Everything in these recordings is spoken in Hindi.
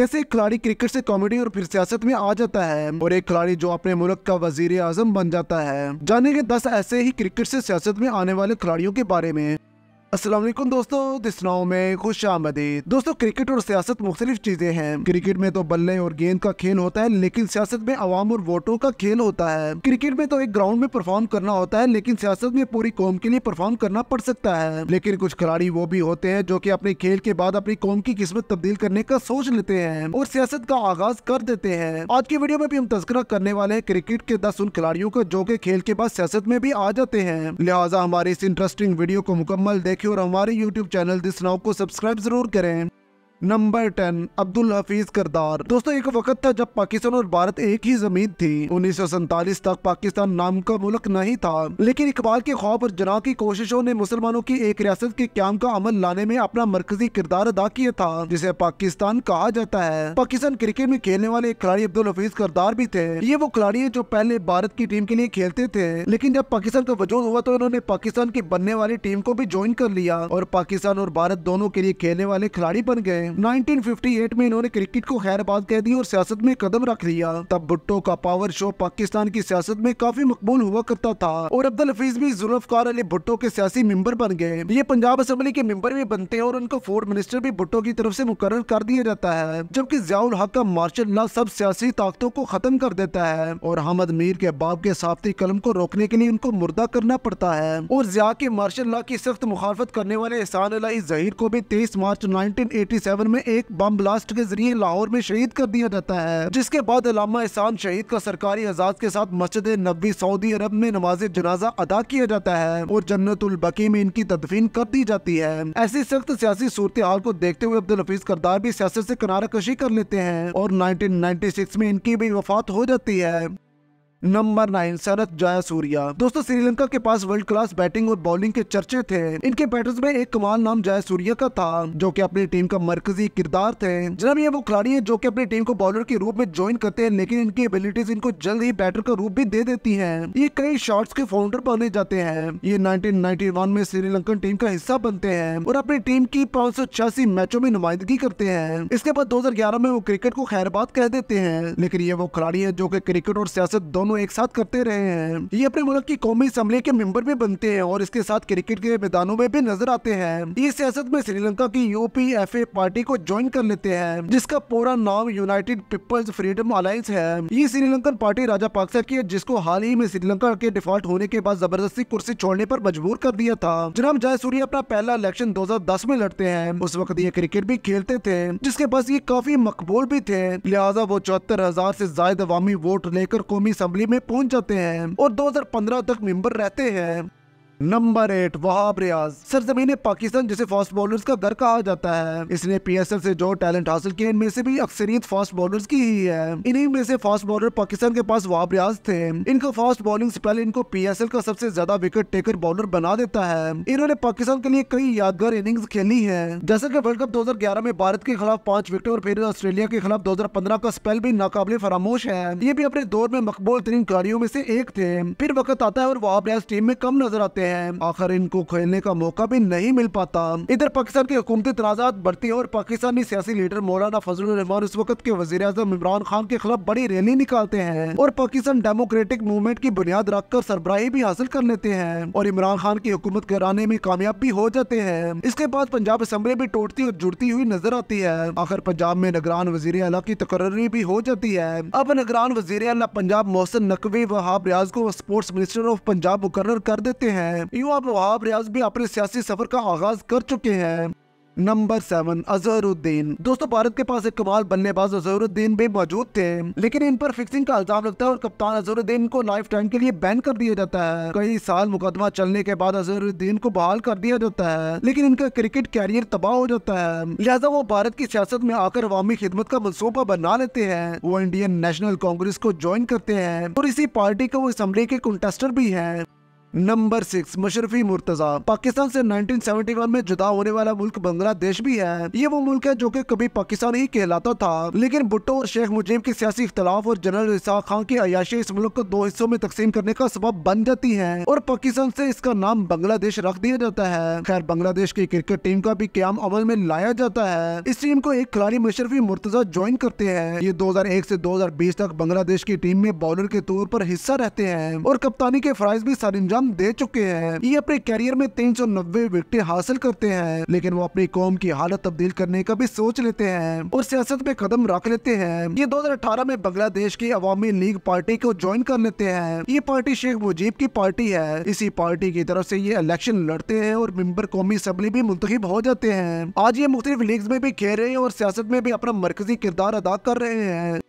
कैसे एक खिलाड़ी क्रिकेट से कॉमेडी और फिर सियासत में आ जाता है और एक खिलाड़ी जो अपने मुल्क का वजीर आजम बन जाता है जानेंगे दस ऐसे ही क्रिकेट से सियासत में आने वाले खिलाड़ियों के बारे में असलम दोस्तों दिस में खुश आमदीद दोस्तों क्रिकेट और सियासत मुख्तलिफ चीजें हैं क्रिकेट में तो बल्ले और गेंद का खेल होता है लेकिन सियासत में आवाम और वोटों का खेल होता है क्रिकेट में तो एक ग्राउंड में परफॉर्म करना होता है लेकिन सियासत में पूरी कौम के लिए परफॉर्म करना पड़ सकता है लेकिन कुछ खिलाड़ी वो भी होते हैं जो की अपने खेल के बाद अपनी कौम की किस्मत तब्दील करने का सोच लेते हैं और सियासत का आगाज कर देते हैं आज की वीडियो में भी हम तस्करा करने वाले हैं क्रिकेट के दस उन खिलाड़ियों का जो के खेल के बाद सियासत में भी आ जाते हैं लिहाजा हमारे इस इंटरेस्टिंग वीडियो को मुकम्मल देख रखें और हमारे यूट्यूब चैनल दिस नाव को सब्सक्राइब जरूर करें नंबर टेन अब्दुल हफीज करदार दोस्तों एक वक्त था जब पाकिस्तान और भारत एक ही जमीन थी उन्नीस तक पाकिस्तान नाम का मुल्क नहीं था लेकिन इकबाल के ख्वाब और जना की कोशिशों ने मुसलमानों की एक रियासत के क्याम का अमल लाने में अपना मरकजी किरदार अदा किया था जिसे पाकिस्तान कहा जाता है पाकिस्तान क्रिकेट में खेलने वाले खिलाड़ी अब्दुल हफीज करदार भी थे ये वो खिलाड़ी है जो पहले भारत की टीम के लिए खेलते थे लेकिन जब पाकिस्तान का वजूद हुआ तो इन्होंने पाकिस्तान की बनने वाली टीम को भी ज्वाइन कर लिया और पाकिस्तान और भारत दोनों के लिए खेलने वाले खिलाड़ी बन गए 1958 में इन्होंने क्रिकेट को खैर बात कह दी और सियासत में कदम रख लिया तब भुट्टो का पावर शो पाकिस्तान की सियासत में काफी मकबूल हुआ करता था और अब्दुल हफीज भी जुल्फकार अली भुट्टो के सियासी मेंबर बन गए ये पंजाब असम्बली के मेंबर भी बनते हैं और उनको फोर्ड मिनिस्टर भी भुट्टो की तरफ ऐसी मुकर कर दिया जाता है जबकि जियाउल हक का मार्शल ला सब सियासी ताकतों को खत्म कर देता है और हमद मीर के बाप के साफ्ती कलम को रोकने के लिए उनको मुर्दा करना पड़ता है और जिया के मार्शल ला की सख्त मुखालफत करने वाले एहसान अलाई जहीर को भी तेईस मार्च नाइनटीन 1997 में एक बम ब्लास्ट के जरिए लाहौर में शहीद कर दिया जाता है जिसके बाद अलामा एहसान शहीद का सरकारी एजाज के साथ मस्जिद नब्बी सऊदी अरब में नमाज जनाजा अदा किया जाता है और जन्नतुल बकी में इनकी तदफीन कर दी जाती है ऐसी सख्त सियासी सूरत हाल को देखते हुए अब्दुल हफीज करदार भी सियासत ऐसी कनारा कशी कर लेते हैं और सिक्स में इनकी भी वफात हो जाती है नंबर नाइन जया सूर्या दोस्तों श्रीलंका के पास वर्ल्ड क्लास बैटिंग और बॉलिंग के चर्चे थे इनके बैटर्स में एक कमाल नाम जया सूर्या का था जो की अपनी टीम का मरकजी किरदार थे जनाब ये वो खिलाड़ी है जो कि अपनी टीम को बॉलर के रूप में ज्वाइन करते हैं लेकिन इनकी एबिलिटीज इनको जल्द ही बैटर का रूप भी दे देती है ये कई शॉर्ट्स के फाउंडर बने जाते हैं ये नाइनटीन में श्रीलंकन टीम का हिस्सा बनते हैं और अपनी टीम की पांच मैचों में नुमाइंदगी करते हैं इसके बाद दो में वो क्रिकेट को खैरबाद कह देते हैं लेकिन ये वो खिलाड़ी है जो की क्रिकेट और सियासत दोनों दोनों एक साथ करते रहे हैं ये अपने मुल्क की कौमी असम्बली के मेंबर भी बनते हैं और इसके साथ क्रिकेट के मैदानों में भी नजर आते हैं ये सियासत में श्रीलंका की यूपी एफ पार्टी को ज्वाइन कर लेते हैं जिसका पूरा नाम यूनाइटेड पीपल्स फ्रीडम अलायंस है ये श्रीलंकन पार्टी राजा पाक्सा की है जिसको हाल ही में श्रीलंका के डिफॉल्ट होने के बाद जबरदस्ती कुर्सी छोड़ने पर मजबूर कर दिया था जनाब जयसूर्य अपना पहला इलेक्शन 2010 में लड़ते हैं उस वक्त ये क्रिकेट भी खेलते थे जिसके पास ये काफी मकबूल भी थे लिहाजा वो चौहत्तर हजार ऐसी जायद अवामी वोट लेकर कौमी असम्बली में पहुंच जाते हैं और 2015 तक मेंबर रहते हैं नंबर एट वहाब रियाज सरजमीन पाकिस्तान जिसे फास्ट बॉलर का घर कहा जाता है इसने पी एस एल से जो टैलेंट हासिल किया इनमें से भी अक्सरियत फास्ट बॉलर की ही है इन्हीं में से फास्ट बॉलर पाकिस्तान के पास वहाब रियाज थे इनका फास्ट बॉलिंग से पहले इनको एल का सबसे ज्यादा विकेट टेकर बॉलर बना देता है इन्होंने पाकिस्तान के लिए कई यादगार इनिंग्स खेली है जैसा की वर्ल्ड कप दो हजार ग्यारह में भारत के खिलाफ पांच विकेट और फिर ऑस्ट्रेलिया के खिलाफ दो हजार पंद्रह का स्पेल भी नाकाबले फरामोश है ये भी अपने दौर में मकबूल तरीन गाड़ियों में से एक थे फिर वक्त आता है और वहाब रियाज टीम में कम नजर आते हैं हैं आखिर इनको खेलने का मौका भी नहीं मिल पाता इधर पाकिस्तान के हुकूमती तनाजात बढ़ती है और पाकिस्तानी सियासी लीडर मौलाना फजल रहमान उस वक्त के वजी अजम इमरान खान के खिलाफ बड़ी रैली निकालते हैं और पाकिस्तान डेमोक्रेटिक मूवमेंट की बुनियाद रखकर सरबराही भी हासिल कर लेते हैं और इमरान खान की हुकूमत कराने में कामयाब भी हो जाते हैं इसके बाद पंजाब असम्बली भी टूटती और जुड़ती हुई नजर आती है आखिर पंजाब में नगरान वजीर अला की तकर्री भी हो जाती है अब नगरान वजीर अला पंजाब मोहसिन नकवी वहाब रियाज को स्पोर्ट्स मिनिस्टर ऑफ पंजाब मुकर कर देते हैं है यूं आप नवाब रियाज भी अपने सियासी सफर का आगाज कर चुके हैं नंबर सेवन अजहरुद्दीन दोस्तों भारत के पास एक कमाल बल्लेबाज अजहरुद्दीन भी मौजूद थे लेकिन इन पर फिक्सिंग का इल्जाम लगता है और कप्तान अजहरुद्दीन को लाइफ टाइम के लिए बैन कर दिया जाता है कई साल मुकदमा चलने के बाद अजहरुद्दीन को बहाल कर दिया जाता है लेकिन इनका क्रिकेट कैरियर तबाह हो जाता है लिहाजा वो भारत की सियासत में आकर अवामी खिदमत का मनसूबा बना लेते हैं वो इंडियन नेशनल कांग्रेस को ज्वाइन करते हैं और इसी पार्टी का वो असम्बली के कंटेस्टर भी है नंबर सिक्स मशरफी मुर्तजा पाकिस्तान से 1971 में जुदा होने वाला मुल्क बांग्लादेश भी है ये वो मुल्क है जो कि कभी पाकिस्तान ही कहलाता था लेकिन भुट्टो और शेख मुजीब के सियासी इख्तलाफ और जनरल इसाक खान की अयाशी इस मुल्क को दो हिस्सों में तकसीम करने का सबब बन जाती है और पाकिस्तान से इसका नाम बांग्लादेश रख दिया जाता है खैर बांग्लादेश की क्रिकेट टीम का भी क्याम अमल में लाया जाता है इस टीम को एक खिलाड़ी मशरफी मुर्तजा ज्वाइन करते हैं ये दो 2001 से बीस तक बांग्लादेश की टीम में बॉलर के तौर पर हिस्सा रहते हैं और कप्तानी के फराइज भी सरंजाम दम दे चुके हैं ये अपने कैरियर में तीन सौ नब्बे विकटें हासिल करते हैं लेकिन वो अपनी कौम की हालत तब्दील करने का भी सोच लेते हैं और सियासत में कदम रख लेते हैं ये अठारह में बांग्लादेश की अवामी लीग पार्टी को ज्वाइन कर लेते हैं ये पार्टी शेख मुजीब की पार्टी है इसी पार्टी की तरफ से ये इलेक्शन लड़ते हैं और मेम्बर कौमी असम्बली भी मुंतब हो जाते हैं आज ये मुख्तलिफ लीग में भी खेल रहे हैं और सियासत में भी अपना मरकजी किरदार अदा कर रहे हैं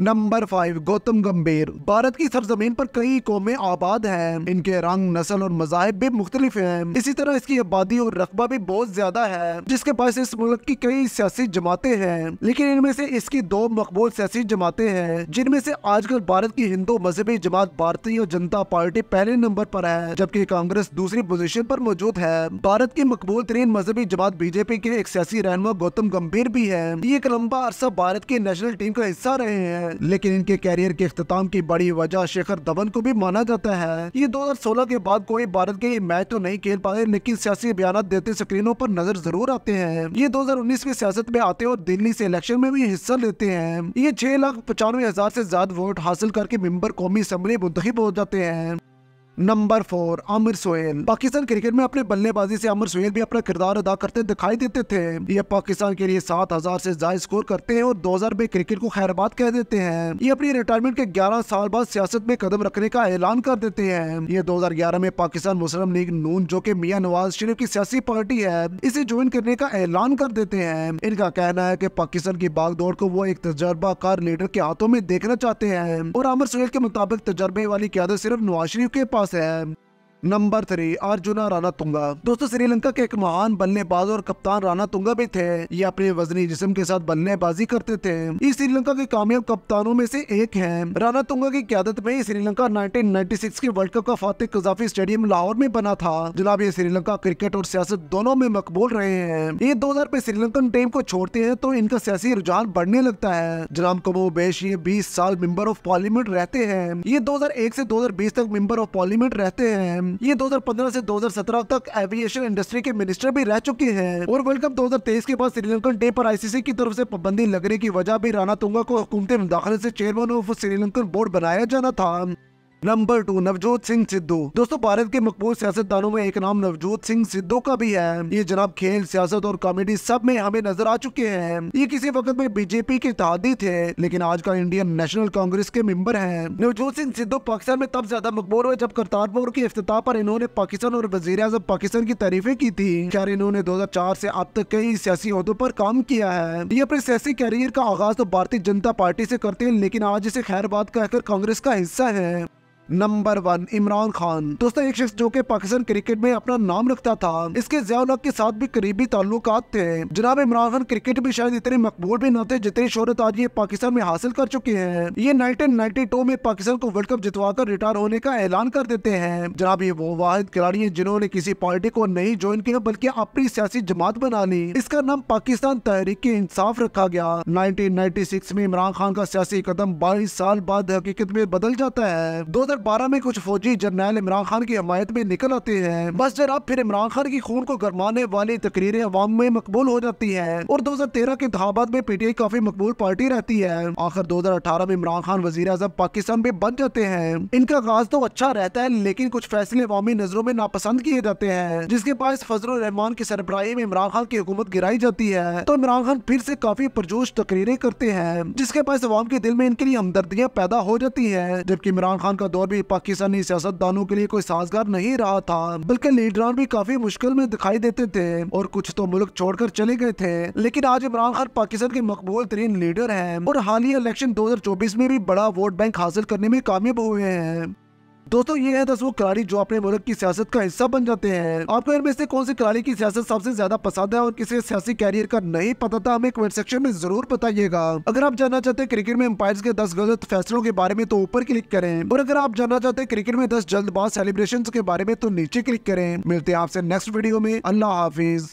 नंबर फाइव गौतम गंभीर भारत की सरजमीन पर कई कौमें आबाद हैं इनके रंग नस्ल और मजाहब भी मुख्तलिफ हैं इसी तरह इसकी आबादी और रकबा भी बहुत ज्यादा है जिसके पास इस मुल्क की कई सियासी जमाते हैं लेकिन इनमें से इसकी दो मकबूल सियासी जमाते हैं जिनमें से आजकल भारत की हिंदू मजहबी जमात भारतीय जनता पार्टी पहले नंबर पर है जबकि कांग्रेस दूसरी पोजिशन पर मौजूद है भारत की मकबूल तरीन मजहबी जमात बीजेपी के एक सियासी रहनुमा गौतम गंभीर भी है ये एक लंबा अरसा भारत की नेशनल टीम का हिस्सा रहे हैं है लेकिन इनके कैरियर के अख्ताम की बड़ी वजह शेखर धवन को भी माना जाता है ये 2016 के बाद कोई भारत के मैच तो नहीं खेल पाए लेकिन सियासी बयान देते स्क्रीनों पर नजर जरूर आते हैं ये 2019 की सियासत में आते और दिल्ली से इलेक्शन में भी हिस्सा लेते हैं ये छह लाख पचानवे हजार ऐसी ज्यादा वोट हासिल करके मेम्बर कौमी असम्बली मुंतब हो जाते हैं number four Aamir Sohail Pakistan cricket में अपने बल्लेबाजी से आमिर सोहेल भी अपना किरदार अदा करते दिखाई देते थे ये पाकिस्तान के लिए सात हजार से ज्यादा स्कोर करते हैं और 2000 में क्रिकेट को खैरबाद कह देते हैं ये अपनी रिटायरमेंट के 11 साल बाद सियासत में कदम रखने का ऐलान कर देते हैं ये 2011 में पाकिस्तान मुस्लिम लीग नून जो की मियाँ नवाज शरीफ की सियासी पार्टी है इसे ज्वाइन करने का ऐलान कर देते हैं इनका कहना है की पाकिस्तान की बागदौड़ को वो एक तजर्बाकार लीडर के हाथों में देखना चाहते हैं और आमिर सोहेल के मुताबिक तजर्बे वाली क्यादत सिर्फ नवाज शरीफ के पास mostra é number three Arjuna Ranatunga दोस्तों श्रीलंका के एक महान बल्लेबाज और कप्तान राना तुंगा भी थे ये अपने वजनी जिसम के साथ बल्लेबाजी करते थे ये श्रीलंका के कामयाब कप्तानों में से एक है राना तुंगा की क्यादत में श्रीलंका 1996 के वर्ल्ड कप का फातिह कजाफी स्टेडियम लाहौर में बना था जनाब ये श्रीलंका क्रिकेट और सियासत दोनों में मकबूल रहे हैं ये दो हजार में श्रीलंकन टीम को छोड़ते हैं तो इनका सियासी रुझान बढ़ने लगता है जनाब कबो बेश ये बीस साल मेंबर ऑफ पार्लियामेंट रहते हैं ये दो से एक तक मेंबर ऑफ पार्लियामेंट रहते हैं Um, ये 2015 से 2017 तक एविएशन इंडस्ट्री के मिनिस्टर भी रह चुके हैं और वर्ल्ड कप दो के बाद श्रीलंकन डे पर आईसीसी की तरफ से पाबंदी लगने की वजह भी राना तुंगा को हुकूमत मुदाखले से चेयरमैन ऑफ श्रीलंकन बोर्ड बनाया जाना था नंबर टू नवजोत सिंह सिद्धू दोस्तों भारत के मकबूल सियासतदानों में एक नाम नवजोत सिंह सिद्धू का भी है ये जनाब खेल सियासत और कॉमेडी सब में हमें नजर आ चुके हैं ये किसी वक्त में बीजेपी के तहदी थे लेकिन आज का इंडियन नेशनल कांग्रेस के मेंबर हैं नवजोत सिंह सिद्धू पाकिस्तान में तब ज्यादा मकबूल हुए जब करतारपुर के अफ्ताह पर इन्होंने पाकिस्तान और वजीर अजम पाकिस्तान की तारीफे की थी खैर इन्होंने दो हजार चार से अब तक कई सियासी अहदों पर काम किया है ये अपने सियासी कैरियर का आगाज तो भारतीय जनता पार्टी से करते हैं लेकिन आज इसे खैर बात कहकर कांग्रेस का हिस्सा है नंबर वन इमरान खान दोस्तों एक शख्स जो कि पाकिस्तान क्रिकेट में अपना नाम रखता था इसके जयालक के साथ भी करीबी ताल्लुक थे जनाब इमरान खान क्रिकेट में शायद इतने मकबूल भी न थे जितनी शोहरत आज ये पाकिस्तान में हासिल कर चुके हैं ये 1992 में पाकिस्तान को वर्ल्ड कप जितवाकर रिटायर होने का ऐलान कर देते हैं जनाब ये वो वाहिद खिलाड़ी है जिन्होंने किसी पार्टी को नहीं ज्वाइन किया बल्कि अपनी सियासी जमात बना ली इसका नाम पाकिस्तान तहरीक इंसाफ रखा गया नाइनटीन में इमरान खान का सियासी कदम बाईस साल बाद हकीकत में बदल जाता है दो 2012 में कुछ फौजी जर्नैल इमरान खान की हमायत में निकल आते हैं बस जरा फिर इमरान खान की खून को गरमाने वाली तकरीरें अवाम में मकबूल हो जाती है और दो हजार तेरह के इंतबात में पीटीआई काफी मकबूल पार्टी रहती है आखिर दो हजार अठारह में इमरान खान वजीर अजम पाकिस्तान में बन जाते हैं इनका आगाज तो अच्छा रहता है लेकिन कुछ फैसले अवामी नजरों में नापसंद किए जाते हैं जिसके पास फजल रहमान की सरबराही में इमरान खान की हुकूमत गिराई जाती है तो इमरान खान फिर से काफी परजोश तकरीरें करते हैं जिसके पास अवाम के दिल में इनके लिए हमदर्दियाँ पैदा हो जाती है जबकि इमरान खान का दौर दौर भी पाकिस्तानी सियासतदानों के लिए कोई साजगार नहीं रहा था बल्कि लीडरान भी काफी मुश्किल में दिखाई देते थे और कुछ तो मुल्क छोड़कर चले गए थे लेकिन आज इमरान खान पाकिस्तान के मकबूल तरीन लीडर है और हाल ही इलेक्शन दो में भी बड़ा वोट बैंक हासिल करने में कामयाब हुए हैं दोस्तों ये है दस वो खिलाड़ी जो अपने मुल्क की सियासत का हिस्सा बन जाते हैं आपको इनमें से कौन से खिलाड़ी की सियासत सबसे ज्यादा पसंद है और किसी सियासी कैरियर का नहीं पता था तो हमें कमेंट सेक्शन में जरूर बताइएगा अगर आप जानना चाहते हैं क्रिकेट में एम्पायर के दस गलत फैसलों के बारे में तो ऊपर क्लिक करें और अगर आप जानना चाहते हैं क्रिकेट में दस जल्दबाज सेलिब्रेशन के बारे में तो नीचे क्लिक करें मिलते हैं आपसे नेक्स्ट वीडियो में अल्लाह हाफिज